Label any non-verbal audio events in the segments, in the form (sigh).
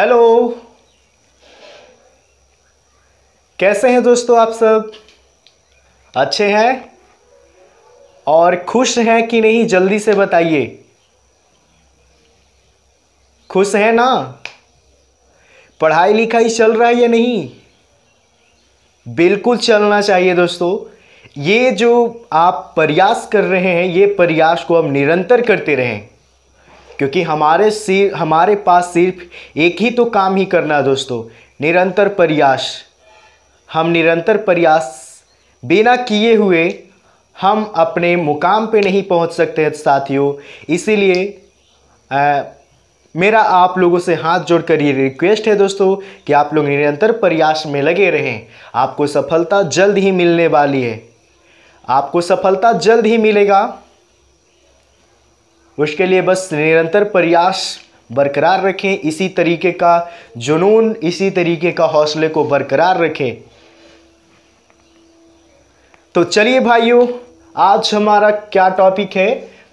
hello कैसे हैं दोस्तों आप सब अच्छे हैं और खुश हैं कि नहीं जल्दी से बताइए खुश हैं ना पढ़ाई लिखाई चल रहा है या नहीं बिल्कुल चलना चाहिए दोस्तों ये जो आप प्रयास कर रहे हैं ये प्रयास को आप निरंतर करते रहें क्योंकि हमारे सिर हमारे पास सिर्फ एक ही तो काम ही करना है दोस्तों निरंतर प्रयास हम निरंतर प्रयास बिना किए हुए हम अपने मुकाम पे नहीं पहुंच सकते हैं साथियों इसीलिए मेरा आप लोगों से हाथ जोड़कर ये रिक्वेस्ट है दोस्तों कि आप लोग निरंतर प्रयास में लगे रहें आपको सफलता जल्द ही मिलने वाली है आपको सफलता जल्द ही मिलेगा उसके लिए बस निरंतर प्रयास बरकरार रखें इसी तरीके का जुनून इसी तरीके का हौसले को बरकरार रखें तो चलिए भाइयों आज हमारा क्या टॉपिक है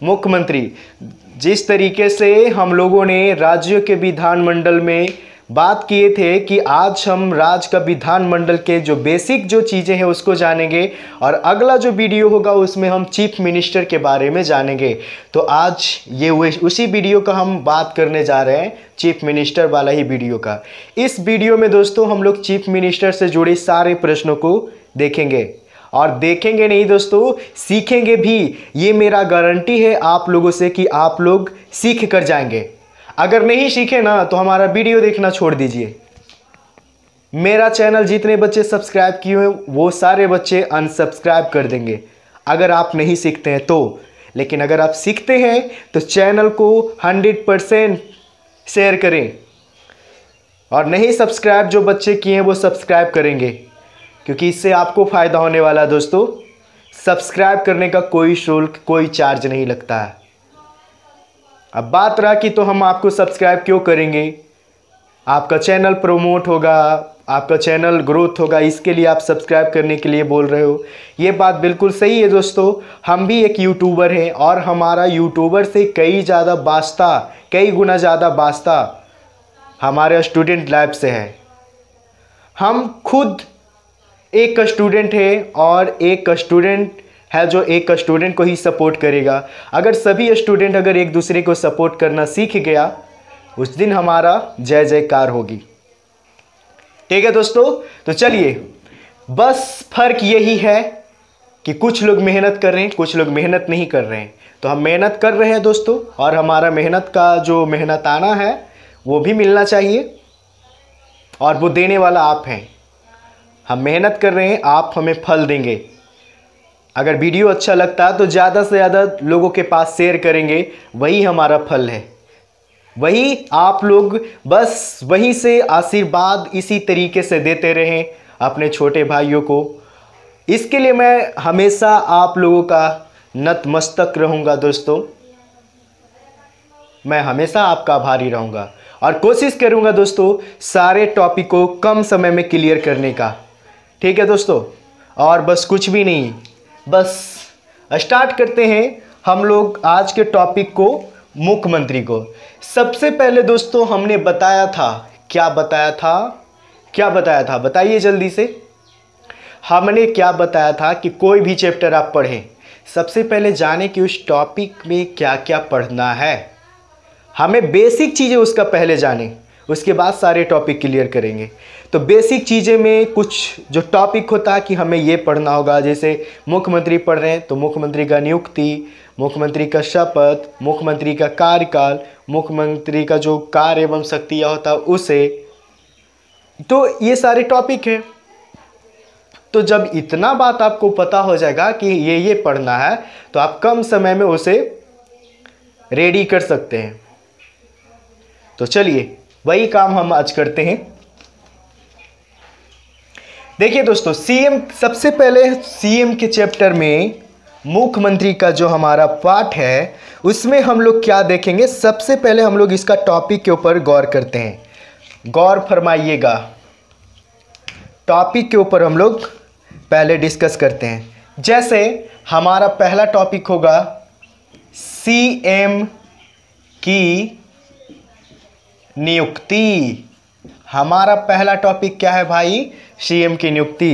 मुख्यमंत्री जिस तरीके से हम लोगों ने राज्यों के विधानमंडल में बात किए थे कि आज हम राज्य का विधानमंडल के जो बेसिक जो चीज़ें हैं उसको जानेंगे और अगला जो वीडियो होगा उसमें हम चीफ मिनिस्टर के बारे में जानेंगे तो आज ये उसी वीडियो का हम बात करने जा रहे हैं चीफ मिनिस्टर वाला ही वीडियो का इस वीडियो में दोस्तों हम लोग चीफ मिनिस्टर से जुड़े सारे प्रश्नों को देखेंगे और देखेंगे नहीं दोस्तों सीखेंगे भी ये मेरा गारंटी है आप लोगों से कि आप लोग सीख कर जाएंगे अगर नहीं सीखे ना तो हमारा वीडियो देखना छोड़ दीजिए मेरा चैनल जितने बच्चे सब्सक्राइब किए हैं वो सारे बच्चे अनसब्सक्राइब कर देंगे अगर आप नहीं सीखते हैं तो लेकिन अगर आप सीखते हैं तो चैनल को 100 परसेंट शेयर करें और नहीं सब्सक्राइब जो बच्चे किए हैं वो सब्सक्राइब करेंगे क्योंकि इससे आपको फ़ायदा होने वाला दोस्तों सब्सक्राइब करने का कोई शुल्क कोई चार्ज नहीं लगता है अब बात रहा कि तो हम आपको सब्सक्राइब क्यों करेंगे आपका चैनल प्रमोट होगा आपका चैनल ग्रोथ होगा इसके लिए आप सब्सक्राइब करने के लिए बोल रहे हो ये बात बिल्कुल सही है दोस्तों हम भी एक यूट्यूबर हैं और हमारा यूट्यूबर से कई ज़्यादा वास्ता कई गुना ज़्यादा वास्ता हमारे स्टूडेंट लाइफ से है हम खुद एक स्टूडेंट है और एक स्टूडेंट है जो एक स्टूडेंट को ही सपोर्ट करेगा अगर सभी स्टूडेंट अगर एक दूसरे को सपोर्ट करना सीख गया उस दिन हमारा जय जयकार होगी ठीक है दोस्तों तो चलिए बस फर्क यही है कि कुछ लोग मेहनत कर रहे हैं कुछ लोग मेहनत नहीं कर रहे हैं तो हम मेहनत कर रहे हैं दोस्तों और हमारा मेहनत का जो मेहनत आना है वो भी मिलना चाहिए और वो देने वाला आप हैं हम मेहनत कर रहे हैं आप हमें फल देंगे अगर वीडियो अच्छा लगता तो ज़्यादा से ज़्यादा लोगों के पास शेयर करेंगे वही हमारा फल है वही आप लोग बस वहीं से आशीर्वाद इसी तरीके से देते रहें अपने छोटे भाइयों को इसके लिए मैं हमेशा आप लोगों का नतमस्तक रहूँगा दोस्तों मैं हमेशा आपका आभारी रहूँगा और कोशिश करूँगा दोस्तों सारे टॉपिक को कम समय में क्लियर करने का ठीक है दोस्तों और बस कुछ भी नहीं बस स्टार्ट करते हैं हम लोग आज के टॉपिक को मुख्यमंत्री को सबसे पहले दोस्तों हमने बताया था क्या बताया था क्या बताया था बताइए जल्दी से हमने क्या बताया था कि कोई भी चैप्टर आप पढ़ें सबसे पहले जाने कि उस टॉपिक में क्या क्या पढ़ना है हमें बेसिक चीज़ें उसका पहले जाने उसके बाद सारे टॉपिक क्लियर करेंगे तो बेसिक चीज़ें में कुछ जो टॉपिक होता है कि हमें ये पढ़ना होगा जैसे मुख्यमंत्री पढ़ रहे हैं तो मुख्यमंत्री का नियुक्ति मुख्यमंत्री का शपथ मुख्यमंत्री का कार्यकाल मुख्यमंत्री का जो कार्य एवं शक्तियाँ होता है उसे तो ये सारे टॉपिक हैं तो जब इतना बात आपको पता हो जाएगा कि ये ये पढ़ना है तो आप कम समय में उसे रेडी कर सकते हैं तो चलिए वही काम हम आज करते हैं देखिए दोस्तों सीएम सबसे पहले सीएम के चैप्टर में मुख्यमंत्री का जो हमारा पाठ है उसमें हम लोग क्या देखेंगे सबसे पहले हम लोग इसका टॉपिक के ऊपर गौर करते हैं गौर फरमाइएगा टॉपिक के ऊपर हम लोग पहले डिस्कस करते हैं जैसे हमारा पहला टॉपिक होगा सीएम की नियुक्ति हमारा पहला टॉपिक क्या है भाई सीएम की नियुक्ति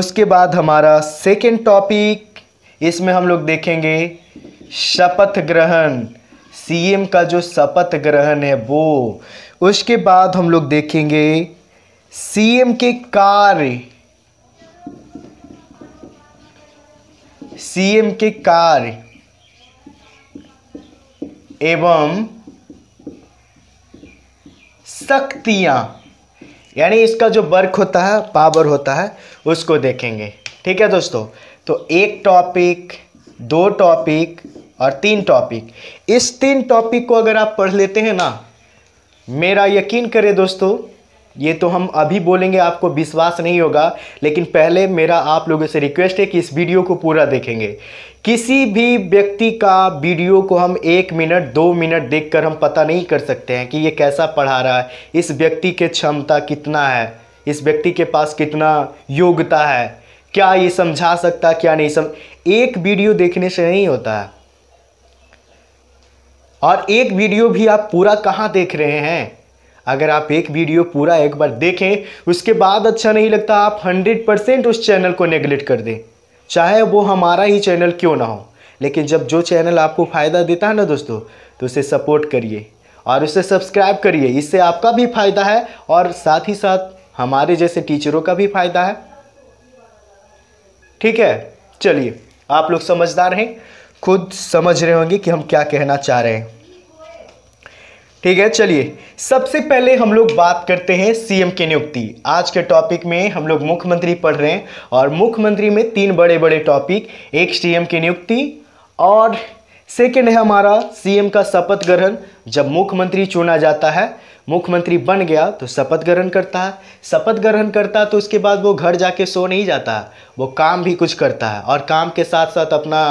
उसके बाद हमारा सेकेंड टॉपिक इसमें हम लोग देखेंगे शपथ ग्रहण सीएम का जो शपथ ग्रहण है वो उसके बाद हम लोग देखेंगे सीएम के कार्य सीएम के कार्य एवं शक्तियां यानी इसका जो वर्क होता है पावर होता है उसको देखेंगे ठीक है दोस्तों तो एक टॉपिक दो टॉपिक और तीन टॉपिक इस तीन टॉपिक को अगर आप पढ़ लेते हैं ना मेरा यकीन करें दोस्तों ये तो हम अभी बोलेंगे आपको विश्वास नहीं होगा लेकिन पहले मेरा आप लोगों से रिक्वेस्ट है कि इस वीडियो को पूरा देखेंगे किसी भी व्यक्ति का वीडियो को हम एक मिनट दो मिनट देखकर हम पता नहीं कर सकते हैं कि ये कैसा पढ़ा रहा है इस व्यक्ति के क्षमता कितना है इस व्यक्ति के पास कितना योग्यता है क्या ये समझा सकता क्या नहीं सम एक वीडियो देखने से नहीं होता है और एक वीडियो भी आप पूरा कहाँ देख रहे हैं अगर आप एक वीडियो पूरा एक बार देखें उसके बाद अच्छा नहीं लगता आप हंड्रेड परसेंट उस चैनल को नेगलेक्ट कर दें चाहे वो हमारा ही चैनल क्यों ना हो लेकिन जब जो चैनल आपको फ़ायदा देता है ना दोस्तों तो उसे सपोर्ट करिए और उसे सब्सक्राइब करिए इससे आपका भी फ़ायदा है और साथ ही साथ हमारे जैसे टीचरों का भी फ़ायदा है ठीक है चलिए आप लोग समझदार हैं खुद समझ रहे होंगे कि हम क्या कहना चाह रहे हैं ठीक है चलिए सबसे पहले हम लोग बात करते हैं सीएम की नियुक्ति आज के टॉपिक में हम लोग मुख्यमंत्री पढ़ रहे हैं और मुख्यमंत्री में तीन बड़े बड़े टॉपिक एक सीएम की नियुक्ति और सेकेंड है हमारा सीएम का शपथ ग्रहण जब मुख्यमंत्री चुना जाता है मुख्यमंत्री बन गया तो शपथ ग्रहण करता है शपथ ग्रहण करता है तो उसके बाद वो घर जाके सो नहीं जाता वो काम भी कुछ करता है और काम के साथ साथ अपना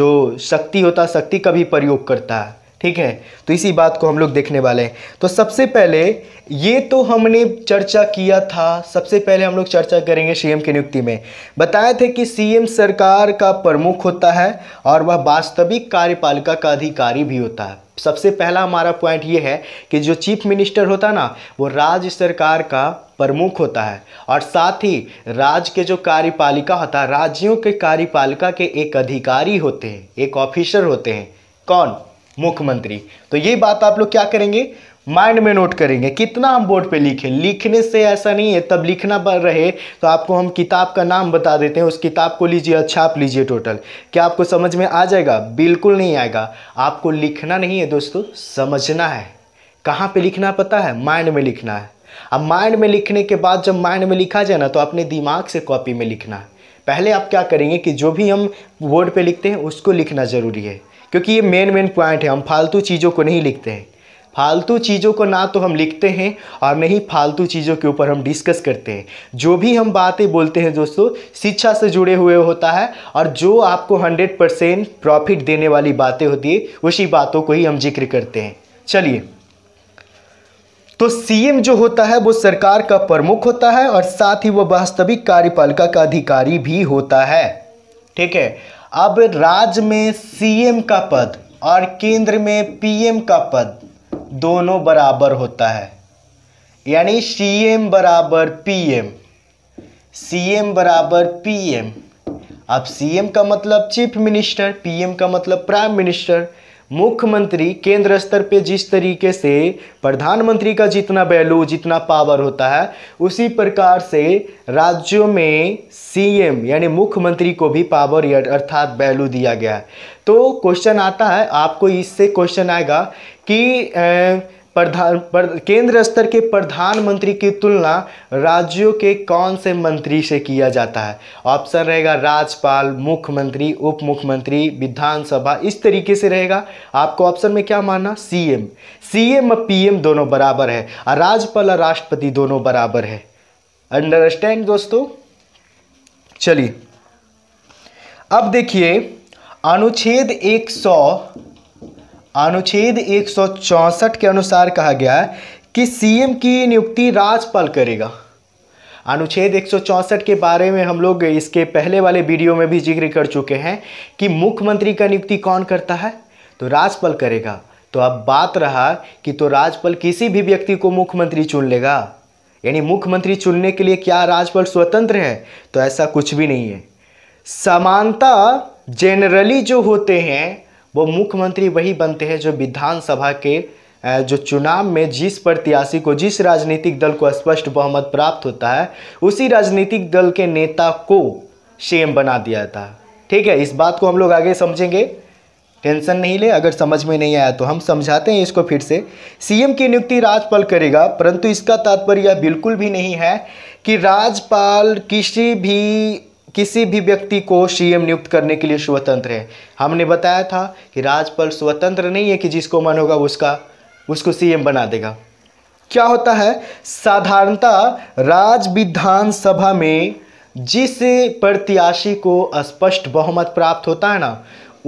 जो शक्ति होता है शक्ति का भी प्रयोग करता है ठीक है तो इसी बात को हम लोग देखने वाले हैं तो सबसे पहले ये तो हमने चर्चा किया था सबसे पहले हम लोग चर्चा करेंगे सीएम की नियुक्ति में बताए थे कि सीएम सरकार का प्रमुख होता है और वह वास्तविक कार्यपालिका का अधिकारी भी होता है सबसे पहला हमारा पॉइंट ये है कि जो चीफ मिनिस्टर होता ना वो राज्य सरकार का प्रमुख होता है और साथ ही राज्य के जो कार्यपालिका होता है राज्यों के कार्यपालिका के एक अधिकारी होते हैं एक ऑफिसर होते हैं कौन मुख्यमंत्री तो ये बात आप लोग क्या करेंगे माइंड में नोट करेंगे कितना हम बोर्ड पे लिखें लिखने से ऐसा नहीं है तब लिखना पड़ रहे तो आपको हम किताब का नाम बता देते हैं उस किताब को लीजिए और छाप अच्छा लीजिए टोटल क्या आपको समझ में आ जाएगा बिल्कुल नहीं आएगा आपको लिखना नहीं है दोस्तों समझना है कहाँ पे लिखना पता है माइंड में लिखना है अब माइंड में लिखने के बाद जब माइंड में लिखा जाए ना तो अपने दिमाग से कॉपी में लिखना है पहले आप क्या करेंगे कि जो भी हम बोर्ड पे लिखते हैं उसको लिखना ज़रूरी है क्योंकि ये मेन मेन पॉइंट है हम फालतू चीज़ों को नहीं लिखते हैं फालतू चीज़ों को ना तो हम लिखते हैं और न ही फालतू चीज़ों के ऊपर हम डिस्कस करते हैं जो भी हम बातें बोलते हैं दोस्तों शिक्षा से जुड़े हुए होता है और जो आपको 100 परसेंट प्रॉफिट देने वाली बातें होती है उसी बातों को ही हम जिक्र करते हैं चलिए तो सीएम जो होता है वो सरकार का प्रमुख होता है और साथ ही वह वास्तविक कार्यपालिका का अधिकारी भी होता है ठीक है अब राज्य में सीएम का पद और केंद्र में पीएम का पद दोनों बराबर होता है यानी सीएम बराबर पीएम सीएम बराबर पीएम अब सीएम का मतलब चीफ मिनिस्टर पीएम का मतलब प्राइम मिनिस्टर मुख्यमंत्री केंद्र स्तर पे जिस तरीके से प्रधानमंत्री का जितना वैल्यू जितना पावर होता है उसी प्रकार से राज्यों में सीएम यानी मुख्यमंत्री को भी पावर अर्थात वैल्यू दिया गया है तो क्वेश्चन आता है आपको इससे क्वेश्चन आएगा कि प्रधान केंद्र स्तर के प्रधानमंत्री की तुलना राज्यों के कौन से मंत्री से किया जाता है ऑप्शन रहेगा राज्यपाल मुख्यमंत्री उप मुख्यमंत्री विधानसभा इस तरीके से रहेगा आपको ऑप्शन में क्या मानना सीएम सीएम और पीएम दोनों बराबर है और राज्यपाल और राष्ट्रपति दोनों बराबर है अंडरस्टैंड दोस्तों चलिए अब देखिए अनुच्छेद एक सौ अनुच्छेद एक के अनुसार कहा गया है कि सीएम की नियुक्ति राज्यपाल करेगा अनुच्छेद एक के बारे में हम लोग इसके पहले वाले वीडियो में भी जिक्र कर चुके हैं कि मुख्यमंत्री का नियुक्ति कौन करता है तो राज्यपाल करेगा तो अब बात रहा कि तो राज्यपाल किसी भी व्यक्ति को मुख्यमंत्री चुन लेगा यानी मुख्यमंत्री चुनने के लिए क्या राज्यपाल स्वतंत्र है तो ऐसा कुछ भी नहीं है समानता जनरली जो होते हैं वो मुख्यमंत्री वही बनते हैं जो विधानसभा के जो चुनाव में जिस प्रत्याशी को जिस राजनीतिक दल को स्पष्ट बहुमत प्राप्त होता है उसी राजनीतिक दल के नेता को सीएम बना दिया था ठीक है इस बात को हम लोग आगे समझेंगे टेंशन नहीं ले अगर समझ में नहीं आया तो हम समझाते हैं इसको फिर से सीएम की नियुक्ति राज्यपाल करेगा परंतु इसका तात्पर्य यह बिल्कुल भी नहीं है कि राज्यपाल किसी भी किसी भी व्यक्ति को सीएम नियुक्त करने के लिए स्वतंत्र है हमने बताया था कि राज्यपाल स्वतंत्र नहीं है कि जिसको मन होगा उसका उसको सीएम बना देगा क्या होता है साधारणता राज विधानसभा में जिस प्रत्याशी को स्पष्ट बहुमत प्राप्त होता है ना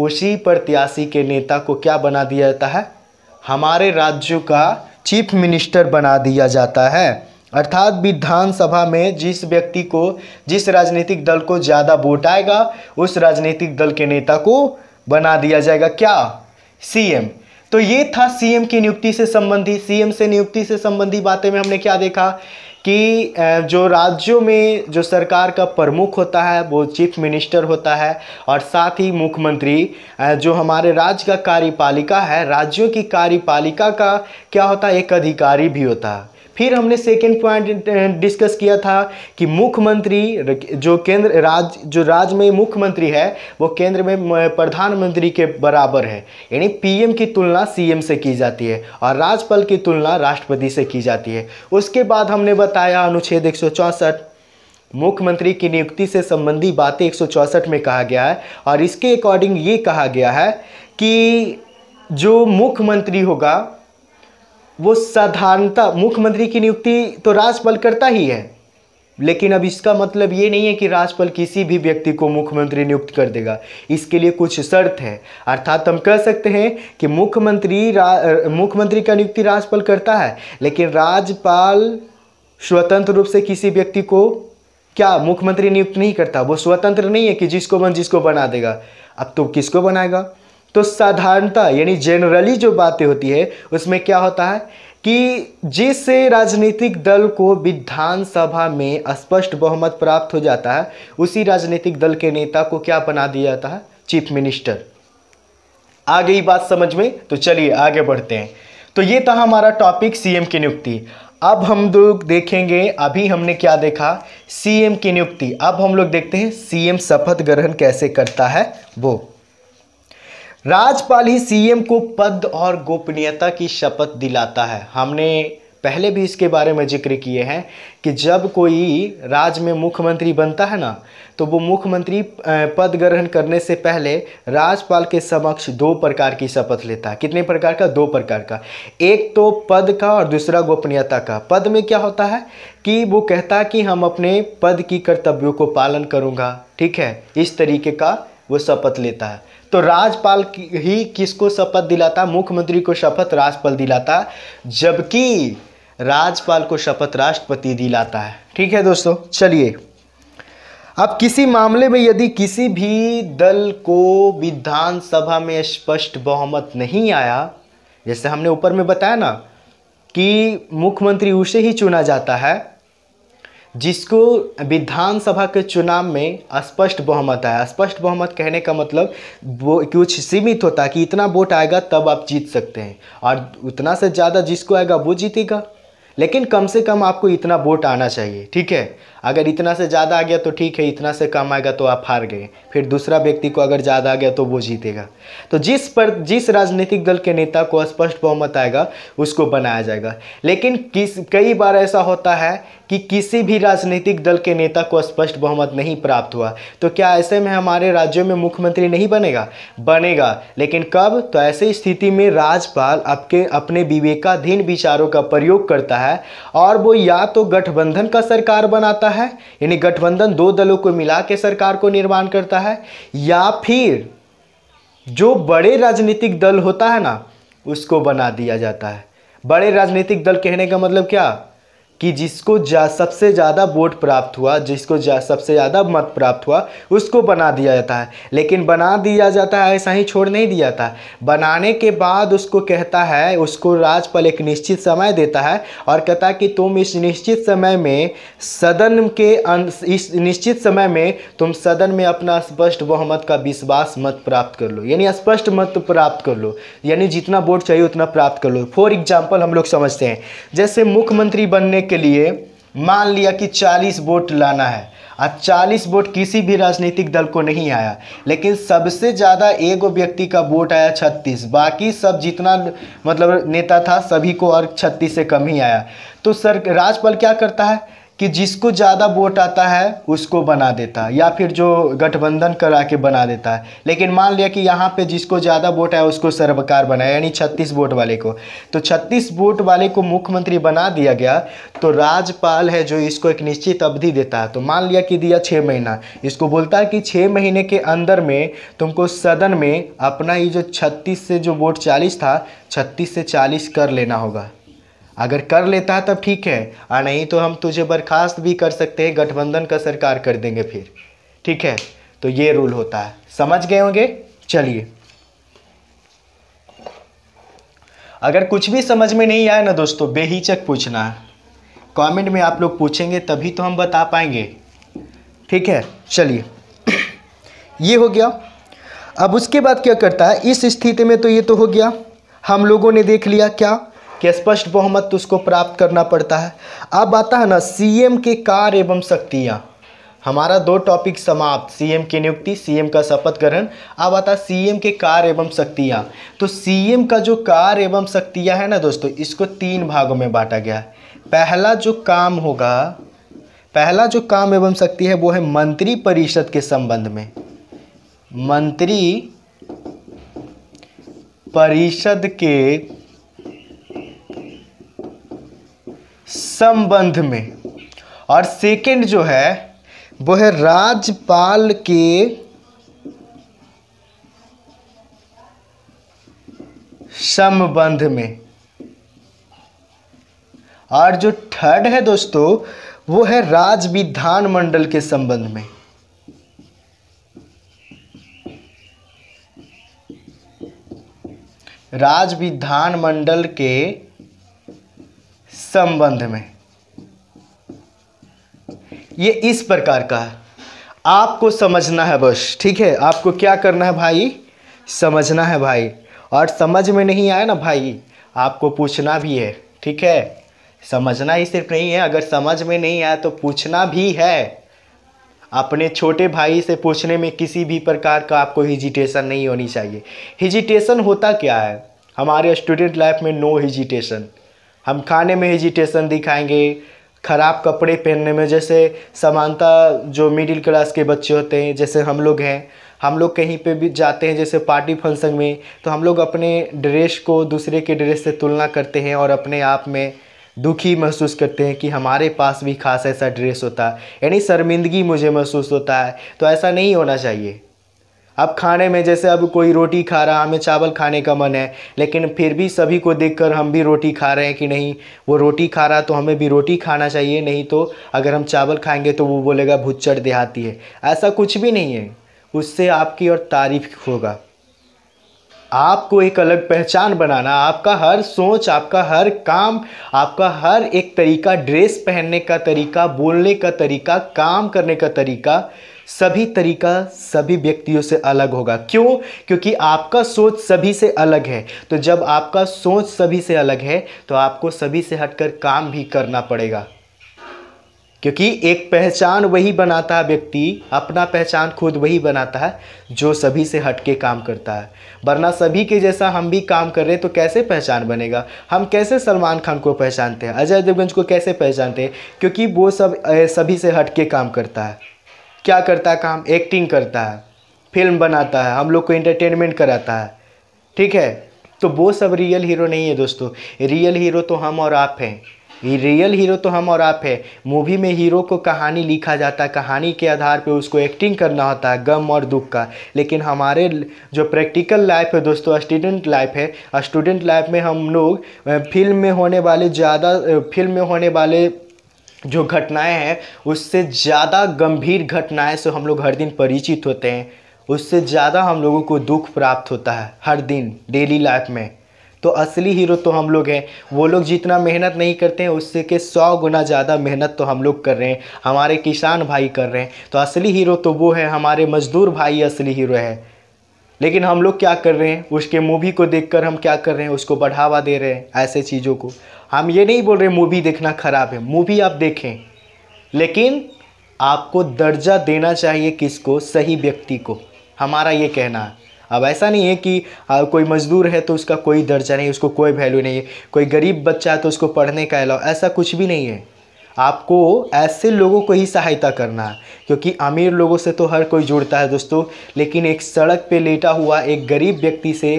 उसी प्रत्याशी के नेता को क्या बना दिया जाता है हमारे राज्यों का चीफ मिनिस्टर बना दिया जाता है अर्थात विधानसभा में जिस व्यक्ति को जिस राजनीतिक दल को ज़्यादा वोट आएगा उस राजनीतिक दल के नेता को बना दिया जाएगा क्या सीएम तो ये था सीएम की नियुक्ति से संबंधी सीएम से नियुक्ति से संबंधी बातें में हमने क्या देखा कि जो राज्यों में जो सरकार का प्रमुख होता है वो चीफ मिनिस्टर होता है और साथ ही मुख्यमंत्री जो हमारे राज्य का कार्यपालिका है राज्यों की कार्यपालिका का क्या होता है एक अधिकारी भी होता है फिर हमने सेकेंड पॉइंट डिस्कस किया था कि मुख्यमंत्री जो केंद्र राज जो राज्य में मुख्यमंत्री है वो केंद्र में प्रधानमंत्री के बराबर है यानी पीएम की तुलना सीएम से की जाती है और राज्यपाल की तुलना राष्ट्रपति से की जाती है उसके बाद हमने बताया अनुच्छेद एक मुख्यमंत्री की नियुक्ति से संबंधी बातें एक में कहा गया है और इसके अकॉर्डिंग ये कहा गया है कि जो मुख्यमंत्री होगा वो साधारणता मुख्यमंत्री की नियुक्ति तो राज्यपाल करता ही है लेकिन अब इसका मतलब ये नहीं है कि राज्यपाल किसी भी व्यक्ति को मुख्यमंत्री नियुक्त कर देगा इसके लिए कुछ शर्त है अर्थात हम कह सकते हैं कि मुख्यमंत्री मुख्यमंत्री का नियुक्ति राज्यपाल करता है लेकिन राज्यपाल स्वतंत्र रूप से किसी व्यक्ति को क्या मुख्यमंत्री नियुक्त नहीं करता वो स्वतंत्र नहीं है कि जिसको मन जिसको बना देगा अब तो किसको बनाएगा तो साधारणता यानी जनरली जो बातें होती है उसमें क्या होता है कि जिस राजनीतिक दल को विधानसभा में स्पष्ट बहुमत प्राप्त हो जाता है उसी राजनीतिक दल के नेता को क्या बना दिया जाता है चीफ मिनिस्टर आ गई बात समझ में तो चलिए आगे बढ़ते हैं तो ये था हमारा टॉपिक सीएम की नियुक्ति अब हम लोग देखेंगे अभी हमने क्या देखा सीएम की नियुक्ति अब हम लोग देखते हैं सीएम शपथ ग्रहण कैसे करता है वो राजपाल ही सीएम को पद और गोपनीयता की शपथ दिलाता है हमने पहले भी इसके बारे में जिक्र किए हैं कि जब कोई राज्य में मुख्यमंत्री बनता है ना तो वो मुख्यमंत्री पद ग्रहण करने से पहले राज्यपाल के समक्ष दो प्रकार की शपथ लेता है कितने प्रकार का दो प्रकार का एक तो पद का और दूसरा गोपनीयता का पद में क्या होता है कि वो कहता है कि हम अपने पद की कर्तव्यों को पालन करूँगा ठीक है इस तरीके का वो शपथ लेता है तो राजपाल ही किसको शपथ दिलाता मुख्यमंत्री को शपथ राजपाल दिलाता जबकि राजपाल को शपथ राष्ट्रपति दिलाता है ठीक है दोस्तों चलिए अब किसी मामले में यदि किसी भी दल को विधानसभा में स्पष्ट बहुमत नहीं आया जैसे हमने ऊपर में बताया ना कि मुख्यमंत्री उसे ही चुना जाता है जिसको विधानसभा के चुनाव में स्पष्ट बहुमत आया स्पष्ट बहुमत कहने का मतलब वो कुछ सीमित होता है कि इतना वोट आएगा तब आप जीत सकते हैं और उतना से ज़्यादा जिसको आएगा वो जीतेगा लेकिन कम से कम आपको इतना वोट आना चाहिए ठीक है अगर इतना से ज़्यादा आ गया तो ठीक है इतना से कम आएगा तो आप हार गए फिर दूसरा व्यक्ति को अगर ज़्यादा आ गया तो वो जीतेगा तो जिस पर जिस राजनीतिक दल के नेता को स्पष्ट बहुमत आएगा उसको बनाया जाएगा लेकिन किस कई बार ऐसा होता है कि किसी भी राजनीतिक दल के नेता को स्पष्ट बहुमत नहीं प्राप्त हुआ तो क्या ऐसे में हमारे राज्यों में मुख्यमंत्री नहीं बनेगा बनेगा लेकिन कब तो ऐसे स्थिति में राज्यपाल आपके अपने विवेकाधीन विचारों का प्रयोग करता है और वो या तो गठबंधन का सरकार बनाता है यानी गठबंधन दो दलों को मिला के सरकार को निर्माण करता है या फिर जो बड़े राजनीतिक दल होता है ना उसको बना दिया जाता है बड़े राजनीतिक दल कहने का मतलब क्या कि जिसको जा सबसे ज़्यादा वोट प्राप्त हुआ जिसको जा सबसे ज़्यादा मत प्राप्त हुआ उसको बना दिया जाता है लेकिन बना दिया जाता है ऐसा ही छोड़ नहीं दिया जाता बनाने के बाद उसको कहता है उसको राजपाल एक निश्चित समय देता है और कहता है कि तुम इस निश्चित समय में सदन के इस निश्चित समय में तुम सदन में अपना स्पष्ट बहुमत का विश्वास मत प्राप्त कर लो यानी स्पष्ट मत प्राप्त कर लो यानी जितना वोट चाहिए उतना प्राप्त कर लो फॉर एग्जाम्पल हम लोग समझते हैं जैसे मुख्यमंत्री बनने के लिए मान लिया कि 40 वोट लाना है आज 40 वोट किसी भी राजनीतिक दल को नहीं आया लेकिन सबसे ज़्यादा एगो व्यक्ति का वोट आया 36 बाकी सब जितना मतलब नेता था सभी को और 36 से कम ही आया तो सर राजपाल क्या करता है कि जिसको ज़्यादा वोट आता है उसको बना देता है या फिर जो गठबंधन करा के बना देता है लेकिन मान लिया कि यहाँ पे जिसको ज़्यादा वोट आया उसको सर्वकार बनाया यानी छत्तीस वोट वाले को तो छत्तीस वोट वाले को मुख्यमंत्री बना दिया गया तो राज्यपाल है जो इसको एक निश्चित अवधि देता है तो मान लिया कि दिया छः महीना इसको बोलता है कि छः महीने के अंदर में तुमको सदन में अपना ये जो छत्तीस से जो वोट चालीस था छत्तीस से चालीस कर लेना होगा अगर कर लेता है तब ठीक है और नहीं तो हम तुझे बर्खास्त भी कर सकते हैं गठबंधन का सरकार कर देंगे फिर ठीक है तो ये रूल होता है समझ गए होंगे चलिए अगर कुछ भी समझ में नहीं आया ना दोस्तों बेहिचक पूछना है कमेंट में आप लोग पूछेंगे तभी तो हम बता पाएंगे ठीक है चलिए (clears throat) ये हो गया अब उसके बाद क्या करता है इस स्थिति में तो ये तो हो गया हम लोगों ने देख लिया क्या कि स्पष्ट बहुमत उसको प्राप्त करना पड़ता है अब आता है ना सीएम के कार्य एवं शक्तियाँ हमारा दो टॉपिक समाप्त सीएम की नियुक्ति सीएम का शपथ ग्रहण अब आता है सीएम के कार्य एवं शक्तियाँ तो सीएम का जो कार्य एवं शक्तियाँ है ना दोस्तों इसको तीन भागों में बांटा गया है पहला जो काम होगा पहला जो काम एवं शक्ति है वो है मंत्री परिषद के संबंध में मंत्री परिषद के संबंध में और सेकंड जो है वो है राज्यपाल के संबंध में और जो थर्ड है दोस्तों वो है राज्य विधान मंडल के संबंध में राज्य विधान मंडल के संबंध में ये इस प्रकार का है आपको समझना है बस ठीक है आपको क्या करना है भाई समझना है भाई और समझ में नहीं आया ना भाई आपको पूछना भी है ठीक है समझना ही सिर्फ नहीं है अगर समझ में नहीं आया तो पूछना भी है अपने छोटे भाई से पूछने में किसी भी प्रकार का आपको हिजिटेशन नहीं होनी चाहिए हिजिटेशन होता क्या है हमारे स्टूडेंट लाइफ में नो हिजिटेशन हम खाने में हेजिटेशन दिखाएंगे ख़राब कपड़े पहनने में जैसे समानता जो मिडिल क्लास के बच्चे होते हैं जैसे हम लोग हैं हम लोग कहीं पे भी जाते हैं जैसे पार्टी फंक्शन में तो हम लोग अपने ड्रेस को दूसरे के ड्रेस से तुलना करते हैं और अपने आप में दुखी महसूस करते हैं कि हमारे पास भी खास ऐसा ड्रेस होता है यानी शर्मिंदगी मुझे महसूस होता है तो ऐसा नहीं होना चाहिए अब खाने में जैसे अब कोई रोटी खा रहा हमें चावल खाने का मन है लेकिन फिर भी सभी को देखकर हम भी रोटी खा रहे हैं कि नहीं वो रोटी खा रहा तो हमें भी रोटी खाना चाहिए नहीं तो अगर हम चावल खाएंगे तो वो बोलेगा भुच्चड़ देहाती है ऐसा कुछ भी नहीं है उससे आपकी और तारीफ होगा आपको एक अलग पहचान बनाना आपका हर सोच आपका हर काम आपका हर एक तरीका ड्रेस पहनने का तरीका बोलने का तरीका काम करने का तरीका सभी तरीका सभी व्यक्तियों से अलग होगा क्यों क्योंकि आपका सोच सभी से अलग है तो जब आपका सोच सभी से अलग है तो आपको सभी से हटकर काम भी करना पड़ेगा क्योंकि एक पहचान वही बनाता है व्यक्ति अपना पहचान खुद वही बनाता है जो सभी से हट के काम करता है वरना सभी के जैसा हम भी काम कर रहे हैं तो कैसे पहचान बनेगा हम कैसे सलमान खान को पहचानते हैं अजय देवगंज को कैसे पहचानते हैं क्योंकि वो सब सभी से हट के काम करता है क्या करता है काम एक्टिंग करता है फिल्म बनाता है हम लोग को एंटरटेनमेंट कराता है ठीक है तो वो सब रियल हीरो नहीं है दोस्तों रियल हीरो तो हम और आप हैं रियल हीरो तो हम और आप है मूवी में हीरो को कहानी लिखा जाता है कहानी के आधार पे उसको एक्टिंग करना होता है गम और दुख का लेकिन हमारे जो प्रैक्टिकल लाइफ है दोस्तों स्टूडेंट लाइफ है स्टूडेंट लाइफ में हम लोग फिल्म में होने वाले ज़्यादा फिल्म में होने वाले जो घटनाएं हैं उससे ज़्यादा गंभीर घटनाएं से हम लोग हर दिन परिचित होते हैं उससे ज़्यादा हम लोगों को दुख प्राप्त होता है हर दिन डेली लाइफ में तो असली हीरो तो हम लोग हैं वो लोग जितना मेहनत नहीं करते हैं उससे के सौ गुना ज़्यादा मेहनत तो हम लोग कर रहे हैं हमारे किसान भाई कर रहे हैं तो असली हीरो तो वो है हमारे मज़दूर भाई असली हीरो है लेकिन हम लोग क्या कर रहे हैं उसके मूवी को देखकर हम क्या कर रहे हैं उसको बढ़ावा दे रहे हैं ऐसे चीज़ों को हम ये नहीं बोल रहे मूवी देखना ख़राब है मूवी आप देखें लेकिन आपको दर्जा देना चाहिए किसको सही व्यक्ति को हमारा ये कहना है अब ऐसा नहीं है कि कोई मजदूर है तो उसका कोई दर्जा नहीं उसको कोई वैल्यू नहीं है कोई गरीब बच्चा है तो उसको पढ़ने का अलाव ऐसा कुछ भी नहीं है आपको ऐसे लोगों को ही सहायता करना है क्योंकि अमीर लोगों से तो हर कोई जुड़ता है दोस्तों लेकिन एक सड़क पे लेटा हुआ एक गरीब व्यक्ति से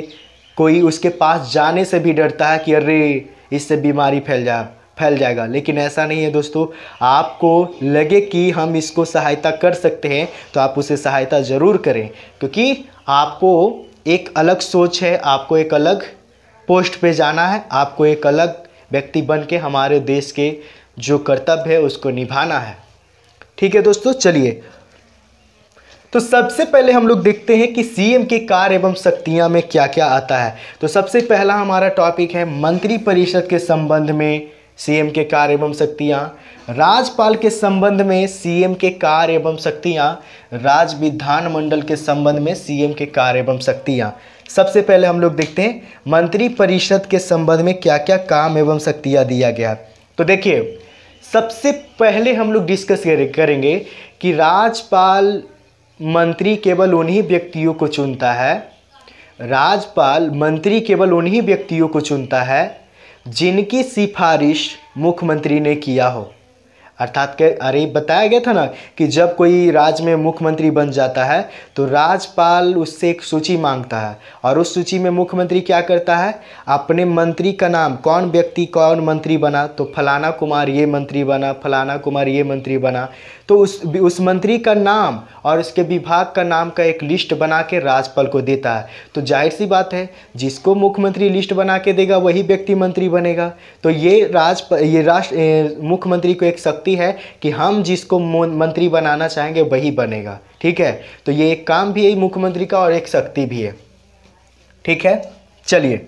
कोई उसके पास जाने से भी डरता है कि अरे इससे बीमारी फैल जा फैल जाएगा लेकिन ऐसा नहीं है दोस्तों आपको लगे कि हम इसको सहायता कर सकते हैं तो आप उसे सहायता ज़रूर करें क्योंकि आपको एक अलग सोच है आपको एक अलग पोस्ट पे जाना है आपको एक अलग व्यक्ति बन के हमारे देश के जो कर्तव्य है उसको निभाना है ठीक है दोस्तों चलिए तो सबसे पहले हम लोग देखते हैं कि सीएम के कार्य एवं शक्तियाँ में क्या क्या आता है तो सबसे पहला हमारा टॉपिक है परिषद के संबंध में सीएम के कार्य एवं शक्तियाँ राज्यपाल के संबंध में सीएम के कार्य एवं शक्तियाँ विधान विधानमंडल के संबंध में सीएम के कार्य एवं शक्तियाँ सबसे पहले हम लोग देखते हैं परिषद के संबंध में क्या क्या काम एवं शक्तियाँ दिया गया तो देखिए सबसे पहले हम लोग डिस्कस करेंगे कि राज्यपाल मंत्री केवल उन्हीं व्यक्तियों को चुनता है राज्यपाल मंत्री केवल उन्हीं व्यक्तियों को चुनता है जिनकी सिफारिश मुख्यमंत्री ने किया हो अर्थात के अरे बताया गया था ना कि जब कोई राज्य में मुख्यमंत्री बन जाता है तो राज्यपाल उससे एक सूची मांगता है और उस सूची में मुख्यमंत्री क्या करता है अपने मंत्री का नाम कौन व्यक्ति कौन मंत्री बना तो फलाना कुमार ये मंत्री बना फलाना कुमार ये मंत्री बना तो उस उस मंत्री का नाम और उसके विभाग का नाम का एक लिस्ट बना के राज्यपाल को देता है तो जाहिर सी बात है जिसको मुख्यमंत्री लिस्ट बना के देगा वही व्यक्ति मंत्री बनेगा तो ये राज ये राष्ट्र मुख्यमंत्री को एक शक्ति है कि हम जिसको मंत्री बनाना चाहेंगे वही बनेगा ठीक है तो ये एक काम भी है मुख्यमंत्री का और एक शक्ति भी है ठीक है चलिए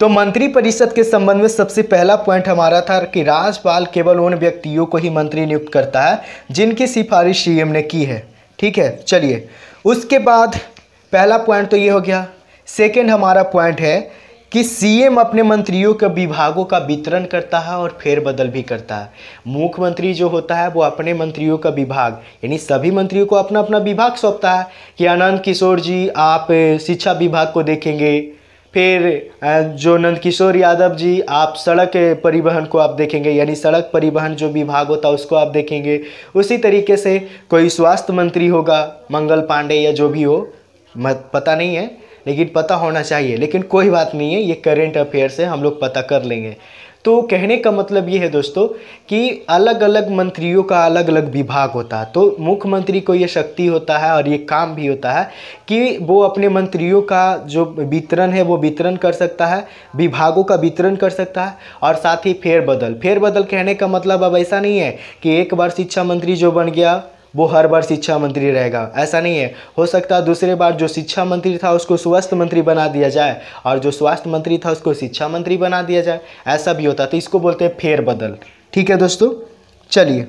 तो मंत्री परिषद के संबंध में सबसे पहला पॉइंट हमारा था कि राज्यपाल केवल उन व्यक्तियों को ही मंत्री नियुक्त करता है जिनकी सिफारिश सीएम ने की है ठीक है चलिए उसके बाद पहला पॉइंट तो ये हो गया सेकेंड हमारा पॉइंट है कि सीएम अपने मंत्रियों के विभागों का वितरण करता है और फेरबदल भी करता है मुख्यमंत्री जो होता है वो अपने मंत्रियों का विभाग यानी सभी मंत्रियों को अपना अपना विभाग सौंपता है कि आनंद किशोर जी आप शिक्षा विभाग को देखेंगे फिर जो नंदकिशोर यादव जी आप सड़क परिवहन को आप देखेंगे यानी सड़क परिवहन जो विभाग होता है उसको आप देखेंगे उसी तरीके से कोई स्वास्थ्य मंत्री होगा मंगल पांडे या जो भी हो मत पता नहीं है लेकिन पता होना चाहिए लेकिन कोई बात नहीं है ये करेंट अफेयर से हम लोग पता कर लेंगे तो कहने का मतलब ये है दोस्तों कि अलग अलग मंत्रियों का अलग अलग विभाग होता है तो मुख्यमंत्री को ये शक्ति होता है और ये काम भी होता है कि वो अपने मंत्रियों का जो वितरण है वो वितरण कर सकता है विभागों का वितरण कर सकता है और साथ ही फेरबदल फेरबदल कहने का मतलब अब ऐसा नहीं है कि एक बार शिक्षा मंत्री जो बन गया वो हर बार शिक्षा मंत्री रहेगा ऐसा नहीं है हो सकता दूसरे बार जो शिक्षा मंत्री था उसको स्वास्थ्य मंत्री बना दिया जाए और जो स्वास्थ्य मंत्री था उसको शिक्षा मंत्री बना दिया जाए ऐसा भी होता तो इसको बोलते हैं फेरबदल ठीक है दोस्तों चलिए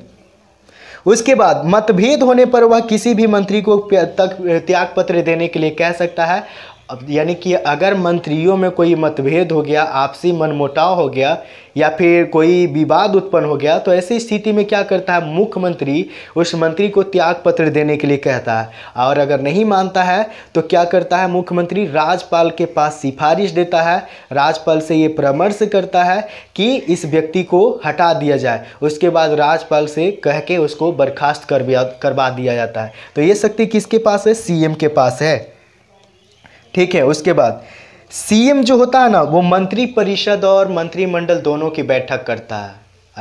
उसके बाद मतभेद होने पर वह किसी भी मंत्री को तक त्याग पत्र देने के लिए कह सकता है अब यानी कि अगर मंत्रियों में कोई मतभेद हो गया आपसी मनमुटाव हो गया या फिर कोई विवाद उत्पन्न हो गया तो ऐसी स्थिति में क्या करता है मुख्यमंत्री उस मंत्री को त्याग पत्र देने के लिए कहता है और अगर नहीं मानता है तो क्या करता है मुख्यमंत्री राज्यपाल के पास सिफारिश देता है राज्यपाल से ये परामर्श करता है कि इस व्यक्ति को हटा दिया जाए उसके बाद राज्यपाल से कह के उसको बर्खास्त करवा दिया जाता है तो ये शक्ति किसके पास है सी के पास है ठीक है उसके बाद सीएम जो होता है ना वो मंत्री परिषद और मंत्रिमंडल दोनों की बैठक करता है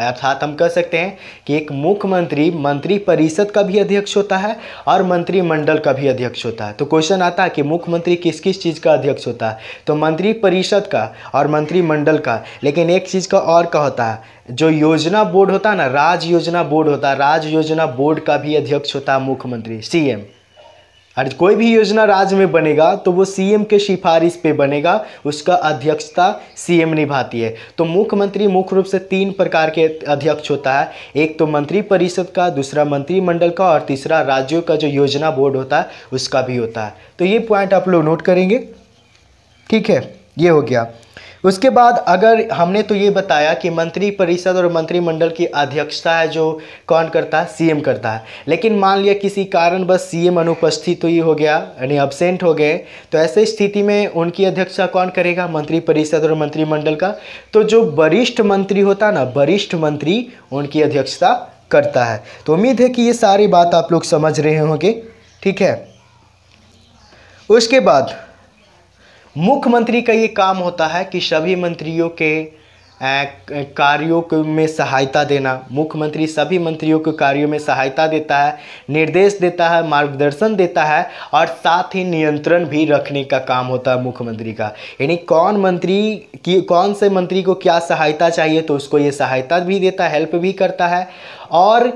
अर्थात हम कह सकते हैं कि एक मुख्यमंत्री मंत्री परिषद का भी अध्यक्ष होता है और मंत्रिमंडल का भी अध्यक्ष होता है तो क्वेश्चन आता है कि मुख्यमंत्री किस किस चीज़ का अध्यक्ष होता है तो मंत्री परिषद का और मंत्रिमंडल का लेकिन एक चीज़ का और का होता है जो योजना बोर्ड होता है ना राज योजना बोर्ड होता है राज योजना बोर्ड का भी अध्यक्ष होता है मुख्यमंत्री सी और कोई भी योजना राज्य में बनेगा तो वो सीएम के सिफारिश पे बनेगा उसका अध्यक्षता सीएम निभाती है तो मुख्यमंत्री मुख्य रूप से तीन प्रकार के अध्यक्ष होता है एक तो मंत्री परिषद का दूसरा मंत्रिमंडल का और तीसरा राज्यों का जो योजना बोर्ड होता है उसका भी होता है तो ये पॉइंट आप लोग नोट करेंगे ठीक है ये हो गया उसके बाद अगर हमने तो ये बताया कि मंत्री परिषद और मंत्रिमंडल की अध्यक्षता है जो कौन करता है सीएम करता है लेकिन मान लिया किसी कारण बस सीएम अनुपस्थित ही हो गया यानी अबसेंट हो गए तो ऐसे स्थिति में उनकी अध्यक्षता कौन करेगा मंत्री परिषद और मंत्रिमंडल का तो जो वरिष्ठ मंत्री होता ना वरिष्ठ मंत्री उनकी अध्यक्षता करता है तो उम्मीद है कि ये सारी बात आप लोग समझ रहे होंगे ठीक है उसके बाद मुख्यमंत्री का ये काम होता है कि सभी मंत्रियों के कार्यों में सहायता देना मुख्यमंत्री सभी मंत्रियों के कार्यों में सहायता देता है निर्देश देता है मार्गदर्शन देता है और साथ ही नियंत्रण भी रखने का काम होता है मुख्यमंत्री का यानी कौन मंत्री की कौन से मंत्री को क्या सहायता चाहिए तो उसको ये सहायता भी देता है हेल्प भी करता है और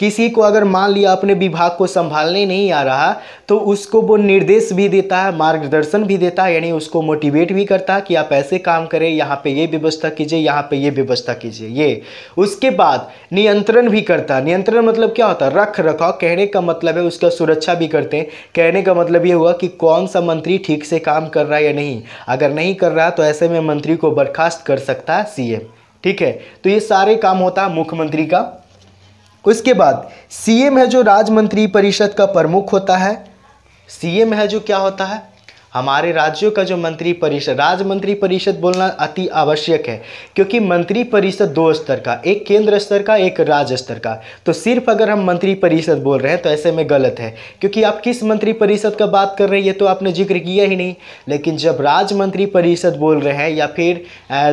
किसी को अगर मान लिया अपने विभाग को संभालने नहीं आ रहा तो उसको वो निर्देश भी देता है मार्गदर्शन भी देता है यानी उसको मोटिवेट भी करता है कि आप ऐसे काम करें यहाँ पे ये व्यवस्था कीजिए यहाँ पे ये व्यवस्था कीजिए ये उसके बाद नियंत्रण भी करता है नियंत्रण मतलब क्या होता है रख रखाव कहने का मतलब है उसका सुरक्षा भी करते हैं कहने का मतलब ये हुआ कि कौन सा मंत्री ठीक से काम कर रहा है या नहीं अगर नहीं कर रहा तो ऐसे में मंत्री को बर्खास्त कर सकता है सीएम ठीक है तो ये सारे काम होता है मुख्यमंत्री का उसके बाद सीएम है जो राज्य मंत्री परिषद का प्रमुख होता है सीएम है जो क्या होता है हमारे राज्यों का जो मंत्री परिषद राज्य मंत्री परिषद बोलना अति आवश्यक है क्योंकि मंत्री परिषद दो स्तर का एक केंद्र स्तर का एक राज्य स्तर का तो सिर्फ अगर हम मंत्री परिषद बोल रहे हैं तो ऐसे में गलत है क्योंकि आप किस मंत्री परिषद का बात कर रहे हैं ये तो आपने जिक्र किया ही नहीं लेकिन जब राज्य मंत्री परिषद बोल रहे हैं या फिर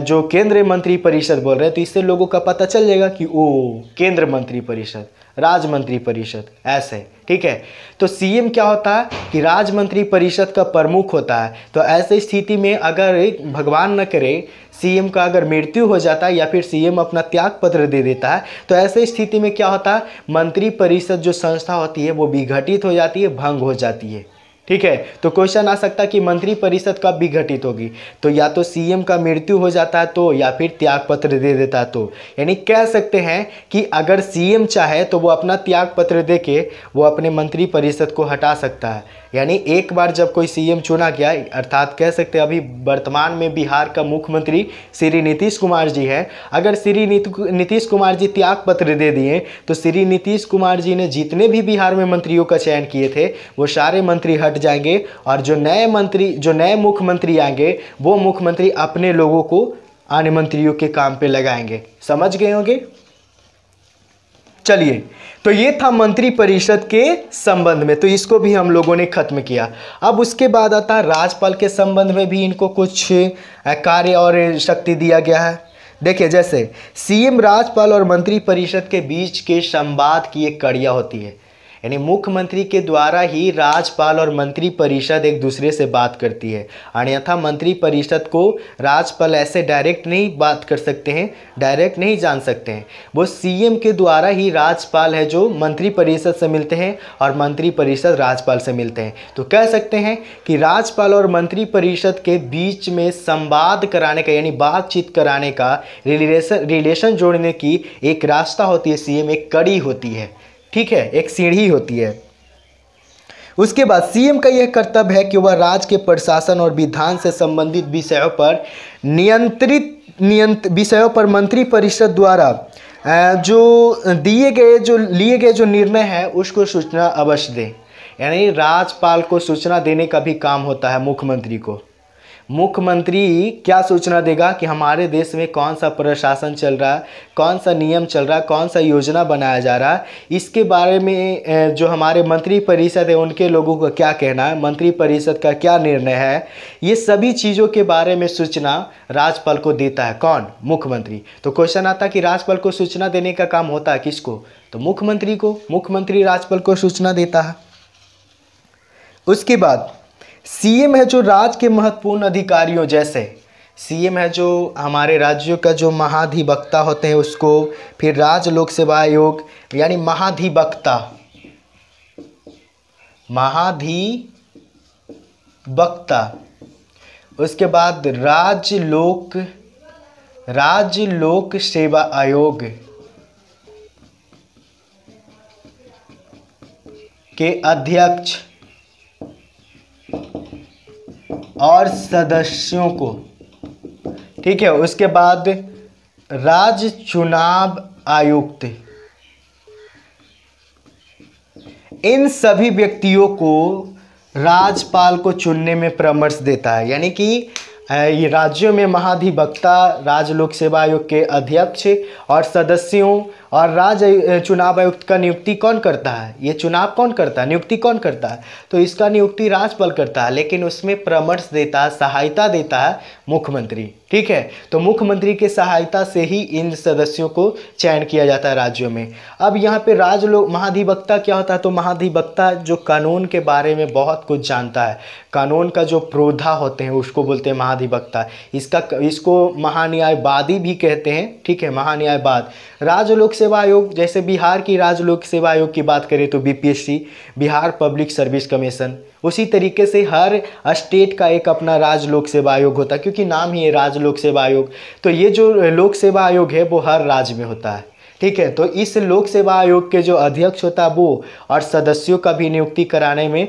जो केंद्रीय मंत्री परिषद बोल रहे हैं तो इससे लोगों का पता चल जाएगा कि ओ केंद्र मंत्री परिषद राज्य मंत्री परिषद ऐसे ठीक है तो सीएम क्या होता है कि राज्य मंत्री परिषद का प्रमुख होता है तो ऐसे स्थिति में अगर भगवान न करे सीएम का अगर मृत्यु हो जाता है या फिर सीएम अपना त्याग पत्र दे देता है तो ऐसे स्थिति में क्या होता है मंत्री परिषद जो संस्था होती है वो विघटित हो जाती है भंग हो जाती है ठीक है तो क्वेश्चन आ सकता है कि मंत्रिपरिषद कब विघटित होगी तो या तो सीएम का मृत्यु हो जाता है तो या फिर त्याग पत्र दे देता है तो यानी कह सकते हैं कि अगर सीएम चाहे तो वो अपना त्याग पत्र दे के वो अपने मंत्रिपरिषद को हटा सकता है यानी एक बार जब कोई सीएम चुना गया अर्थात कह सकते हैं अभी वर्तमान में बिहार का मुख्यमंत्री श्री नीतीश कुमार जी हैं अगर श्री नीतीश कुमार जी त्याग पत्र दे दिए तो श्री नीतीश कुमार जी ने जितने भी बिहार में मंत्रियों का चयन किए थे वो सारे मंत्री हट जाएंगे और जो नए मंत्री जो नए मुख्यमंत्री आएंगे वो मुख्यमंत्री अपने लोगों को आने मंत्रियों के काम पर लगाएंगे समझ गए होंगे चलिए तो ये था मंत्री परिषद के संबंध में तो इसको भी हम लोगों ने खत्म किया अब उसके बाद आता राज्यपाल के संबंध में भी इनको कुछ कार्य और शक्ति दिया गया है देखिए जैसे सीएम राज्यपाल और मंत्री परिषद के बीच के संवाद की एक कड़िया होती है यानी मुख्यमंत्री के द्वारा ही राज्यपाल और मंत्री परिषद एक दूसरे से बात करती है अन्यथा मंत्री परिषद को राज्यपाल ऐसे डायरेक्ट नहीं बात कर सकते हैं डायरेक्ट नहीं जान सकते हैं वो सीएम के द्वारा ही राज्यपाल है जो मंत्री परिषद से मिलते हैं और मंत्री परिषद राज्यपाल से मिलते हैं तो कह सकते हैं कि राज्यपाल और मंत्री परिषद के बीच में संवाद कराने का यानी बातचीत कराने का रिलेशन रिलेशन जोड़ने की एक रास्ता होती है सीएम एक कड़ी होती है ठीक है एक सीढ़ी होती है उसके बाद सीएम का यह कर्तव्य है कि वह राज्य के प्रशासन और विधान से संबंधित विषयों पर नियंत्रित नियंत विषयों पर मंत्री परिषद द्वारा जो दिए गए जो लिए गए जो निर्णय हैं उसको सूचना अवश्य दें यानी राज्यपाल को सूचना देने का भी काम होता है मुख्यमंत्री को मुख्यमंत्री क्या सूचना देगा कि हमारे देश में कौन सा प्रशासन चल रहा है कौन सा नियम चल रहा है कौन सा योजना बनाया जा रहा है इसके बारे में जो हमारे मंत्री परिषद है उनके लोगों का क्या कहना है मंत्री परिषद का क्या निर्णय है ये सभी चीज़ों के बारे में सूचना राज्यपाल को देता है कौन मुख्यमंत्री तो क्वेश्चन आता कि राज्यपाल को सूचना देने का काम होता है किसको तो मुख्यमंत्री को मुख्यमंत्री राज्यपाल को सूचना देता है उसके बाद सीएम है जो राज्य के महत्वपूर्ण अधिकारियों जैसे सीएम है जो हमारे राज्यों का जो महाधिवक्ता होते हैं उसको फिर राज्य लोक सेवा आयोग यानी महाधिवक्ता महाधिवक्ता उसके बाद राज्य लोक राज्य लोक सेवा आयोग के अध्यक्ष और सदस्यों को ठीक है उसके बाद राज्य चुनाव आयुक्त इन सभी व्यक्तियों को राज्यपाल को चुनने में परामर्श देता है यानी कि ये राज्यों में महाधिवक्ता राज्य लोक सेवा आयोग के अध्यक्ष और सदस्यों और राज्य चुनाव आयुक्त का नियुक्ति कौन करता है ये चुनाव कौन करता है नियुक्ति कौन करता है तो इसका नियुक्ति राज्यपाल करता है लेकिन उसमें परामर्श देता है सहायता देता है मुख्यमंत्री ठीक है तो मुख्यमंत्री के सहायता से ही इन सदस्यों को चयन किया जाता है राज्यों में अब यहाँ पे राज लोग महाधिवक्ता क्या होता है तो महाधिवक्ता जो कानून के बारे में बहुत कुछ जानता है कानून का जो प्रोधा होते हैं उसको बोलते हैं महाधिवक्ता इसका इसको महान्यायवादी भी कहते हैं ठीक है महान्यायवाद राज लोग सेवा आयोग जैसे बिहार की राज्य लोक सेवा आयोग की बात करें तो BPSC Bihar Public Service Commission उसी तरीके से हर स्टेट का एक अपना राज्य लोक सेवा आयोग होता है क्योंकि नाम ही है राज्य लोक सेवा आयोग तो ये जो लोक सेवा आयोग है वो हर राज्य में होता है ठीक है तो इस लोक सेवा आयोग के जो अध्यक्ष होता है वो और सदस्यों का भी नियुक्ति कराने में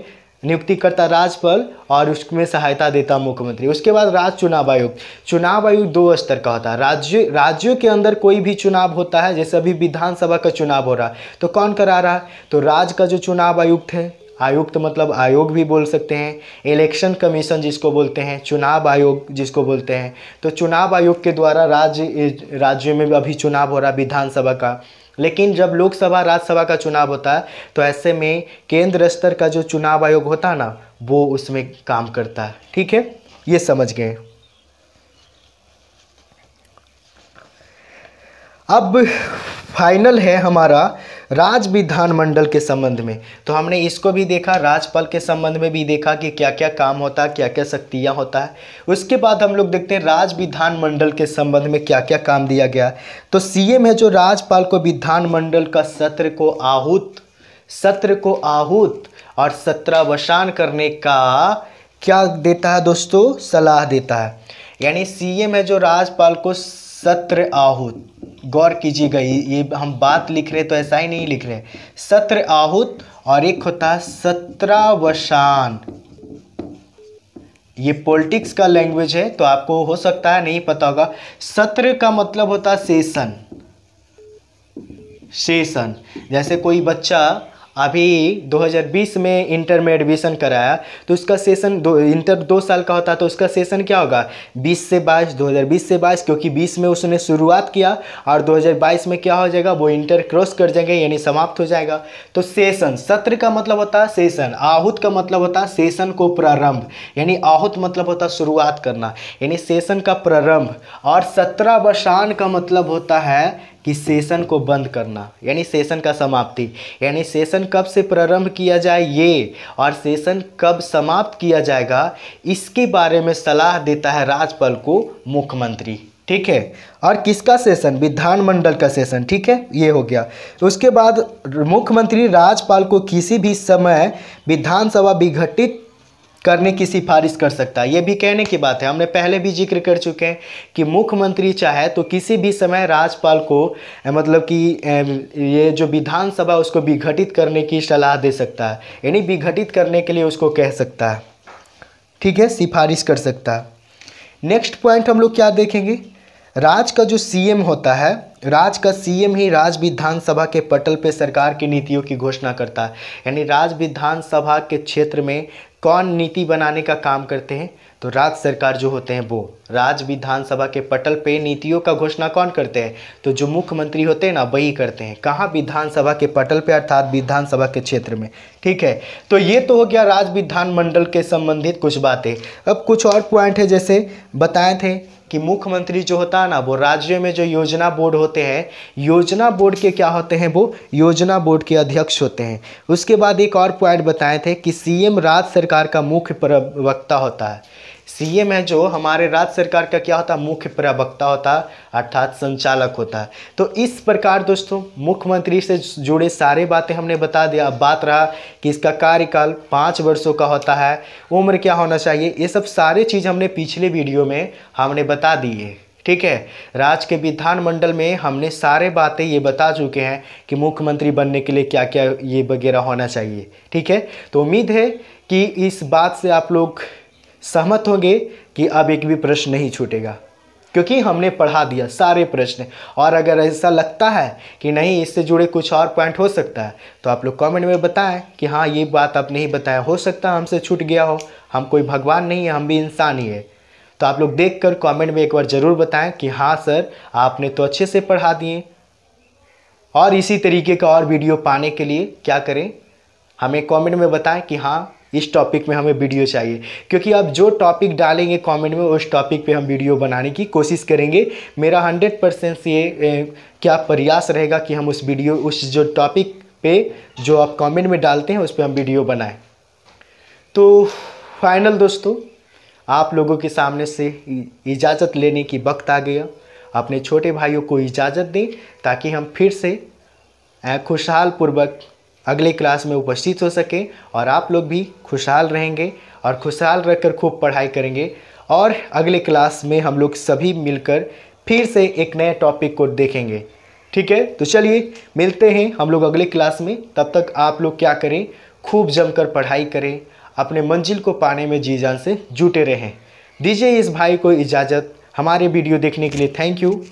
नियुक्ति करता राज्यपाल और उसमें सहायता देता मुख्यमंत्री उसके बाद राज्य चुनाव आयोग चुनाव आयोग दो स्तर का होता है राज्य राज्यों के अंदर कोई भी चुनाव होता है जैसे अभी विधानसभा का चुनाव हो रहा है तो कौन करा रहा है तो राज्य का जो चुनाव आयुक्त है आयुक्त तो मतलब आयोग भी बोल सकते हैं इलेक्शन कमीशन जिसको बोलते हैं चुनाव आयोग जिसको बोलते हैं तो चुनाव आयोग के द्वारा राज्य राज्यों में अभी चुनाव हो रहा विधानसभा का लेकिन जब लोकसभा राज्यसभा का चुनाव होता है तो ऐसे में केंद्र स्तर का जो चुनाव आयोग होता है ना वो उसमें काम करता है ठीक है ये समझ गए अब फाइनल है हमारा विधान विधानमंडल के संबंध में तो हमने इसको भी देखा राजपाल के संबंध में भी देखा कि क्या क्या काम होता है क्या क्या शक्तियाँ होता है उसके बाद हम लोग देखते हैं विधान विधानमंडल के संबंध में क्या क्या काम दिया गया तो सीएम है जो राजपाल को विधानमंडल का सत्र को आहूत सत्र को आहूत और सत्रावसान करने का क्या देता है दोस्तों सलाह देता है यानी सीएम है जो राजपाल को सत्र आहुत गौर कीजिएगा ये ये हम बात लिख रहे तो ऐसा ही नहीं लिख रहे सत्र आहुत और एक होता है सत्रावसान ये पॉलिटिक्स का लैंग्वेज है तो आपको हो सकता है नहीं पता होगा सत्र का मतलब होता है सेशन सेशन जैसे कोई बच्चा अभी 2020 में इंटर में एडमिशन कराया तो उसका सेशन दो इंटर दो साल का होता तो उसका सेशन क्या होगा 20 से 22 2020 से 22 क्योंकि 20 में उसने शुरुआत किया और 2022 में क्या हो जाएगा वो इंटर क्रॉस कर जाएंगे यानी समाप्त हो जाएगा तो सेशन सत्र का मतलब होता है सेशन आहुत का मतलब होता है सेशन को प्रारंभ यानी आहुत मतलब होता शुरुआत करना यानी सेशन का प्रारंभ और सत्रह वर्षान का मतलब होता है कि सेशन को बंद करना यानी सेशन का समाप्ति यानी सेशन कब से प्रारंभ किया जाए ये और सेशन कब समाप्त किया जाएगा इसके बारे में सलाह देता है राज्यपाल को मुख्यमंत्री ठीक है और किसका सेशन विधानमंडल का सेशन ठीक है ये हो गया उसके बाद मुख्यमंत्री राज्यपाल को किसी भी समय विधानसभा विघटित करने की सिफारिश कर सकता है ये भी कहने की बात है हमने पहले भी जिक्र कर चुके हैं कि मुख्यमंत्री चाहे तो किसी भी समय राज्यपाल को मतलब कि ये जो विधानसभा उसको विघटित करने की सलाह दे सकता है यानी विघटित करने के लिए उसको कह सकता है ठीक है सिफारिश कर सकता है नेक्स्ट पॉइंट हम लोग क्या देखेंगे राज्य का जो सी होता है राज का सीएम ही राज्य विधानसभा के पटल पर सरकार की नीतियों की घोषणा करता है यानी राज्य विधानसभा के क्षेत्र में कौन नीति बनाने का काम करते हैं तो राज्य सरकार जो होते हैं वो राज्य विधानसभा के पटल पे नीतियों का घोषणा कौन करते हैं तो जो मुख्यमंत्री होते हैं ना वही करते हैं कहाँ विधानसभा के पटल पे अर्थात विधानसभा के क्षेत्र में ठीक है तो ये तो हो गया राज्य विधानमंडल के संबंधित कुछ बातें अब कुछ और पॉइंट है जैसे बताए थे कि मुख्यमंत्री जो होता है ना वो राज्य में जो योजना बोर्ड होते हैं योजना बोर्ड के क्या होते हैं वो योजना बोर्ड के अध्यक्ष होते हैं उसके बाद एक और पॉइंट बताए थे कि सीएम राज्य सरकार का मुख्य प्रवक्ता होता है सीएम है जो हमारे राज्य सरकार का क्या होता है मुख्य प्रवक्ता होता है अर्थात संचालक होता है तो इस प्रकार दोस्तों मुख्यमंत्री से जुड़े सारे बातें हमने बता दिया अब बात रहा कि इसका कार्यकाल पाँच वर्षों का होता है उम्र क्या होना चाहिए ये सब सारे चीज़ हमने पिछले वीडियो में हमने बता दी है ठीक है राज्य के विधानमंडल में हमने सारे बातें ये बता चुके हैं कि मुख्यमंत्री बनने के लिए क्या क्या ये वगैरह होना चाहिए ठीक है तो उम्मीद है कि इस बात से आप लोग सहमत होंगे कि अब एक भी प्रश्न नहीं छूटेगा क्योंकि हमने पढ़ा दिया सारे प्रश्न और अगर ऐसा लगता है कि नहीं इससे जुड़े कुछ और पॉइंट हो सकता है तो आप लोग कमेंट में बताएं कि हाँ ये बात आप नहीं बताया हो सकता है हमसे छूट गया हो हम कोई भगवान नहीं है हम भी इंसान ही है तो आप लोग देख कर कॉमेंट में एक बार ज़रूर बताएं कि हाँ सर आपने तो अच्छे से पढ़ा दिए और इसी तरीके का और वीडियो पाने के लिए क्या करें हमें कमेंट में बताएं कि हाँ इस टॉपिक में हमें वीडियो चाहिए क्योंकि आप जो टॉपिक डालेंगे कमेंट में उस टॉपिक पे हम वीडियो बनाने की कोशिश करेंगे मेरा हंड्रेड परसेंट ये क्या प्रयास रहेगा कि हम उस वीडियो उस जो टॉपिक पे जो आप कमेंट में डालते हैं उस पर हम वीडियो बनाएं तो फाइनल दोस्तों आप लोगों के सामने से इजाज़त लेने की वक्त आ गया अपने छोटे भाइयों को इजाज़त दें ताकि हम फिर से खुशहाल पूर्वक अगले क्लास में उपस्थित हो सके और आप लोग भी खुशहाल रहेंगे और खुशहाल रहकर खूब पढ़ाई करेंगे और अगले क्लास में हम लोग सभी मिलकर फिर से एक नए टॉपिक को देखेंगे ठीक है तो चलिए मिलते हैं हम लोग अगले क्लास में तब तक आप लोग क्या करें खूब जमकर पढ़ाई करें अपने मंजिल को पाने में जी जान से जुटे रहें दीजिए इस भाई को इजाज़त हमारे वीडियो देखने के लिए थैंक यू